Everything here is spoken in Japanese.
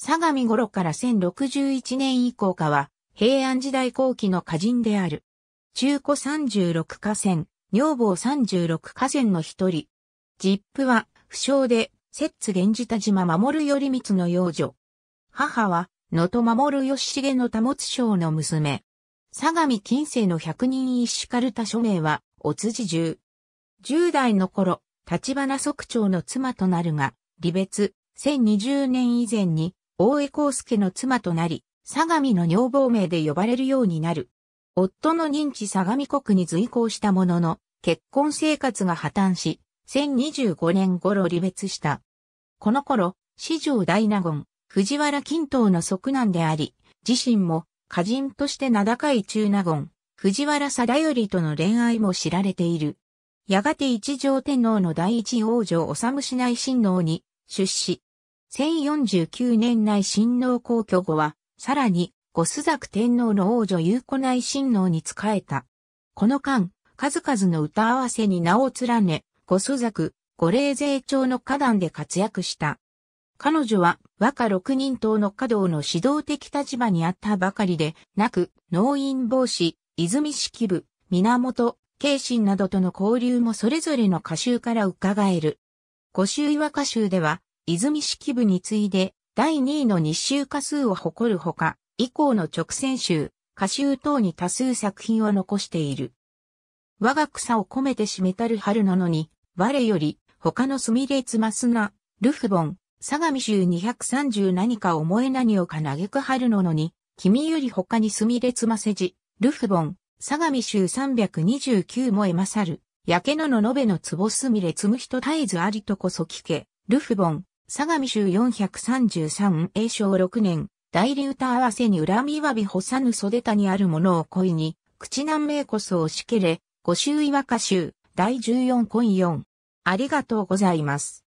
相模頃から1061年以降かは、平安時代後期の歌人である。中古36河川、女房36河川の一人。実父は、不詳で、摂津源氏田島守頼光の養女。母は、能登守義重の保省の娘。相模近世の百人一首カルタ署名は、お辻十。十代の頃、立花側長の妻となるが、離別、1020年以前に、大江康介の妻となり、相模の女房名で呼ばれるようになる。夫の認知相模国に随行したものの、結婚生活が破綻し、1025年頃離別した。この頃、四条大納言、藤原金等の側男であり、自身も歌人として名高い中納言、藤原貞頼との恋愛も知られている。やがて一条天皇の第一王女治しない親王に出資、1049年内親王皇居後は、さらに、ゴスザク天皇の王女有子内親王に仕えた。この間、数々の歌合わせに名を連ね、ゴスザク、五霊税調の花壇で活躍した。彼女は和歌六人党の華道の指導的立場にあったばかりでなく、農院防止、泉式部、源、慶心などとの交流もそれぞれの歌集から伺える。五集和歌集では、泉式部に次いで第2位の日周過数を誇るほか、以降の直線集、歌集等に多数作品を残している。我が草を込めてしめたる春なのに、我より他のすみれつますな、ルフボン、相模州230何か思え何をか嘆く春なのに、君より他にすみれつませじ、ルフボン、相模州329もえまさる、やけのののべのつぼすみれつむ人絶えずありとこそ聞け、ルフボン、相模州4 3 3英称6年、大流歌合わせに恨みわび干さぬ袖田にあるものを恋に、口難名こそ押し切れ、五州岩歌集、第14恋4。ありがとうございます。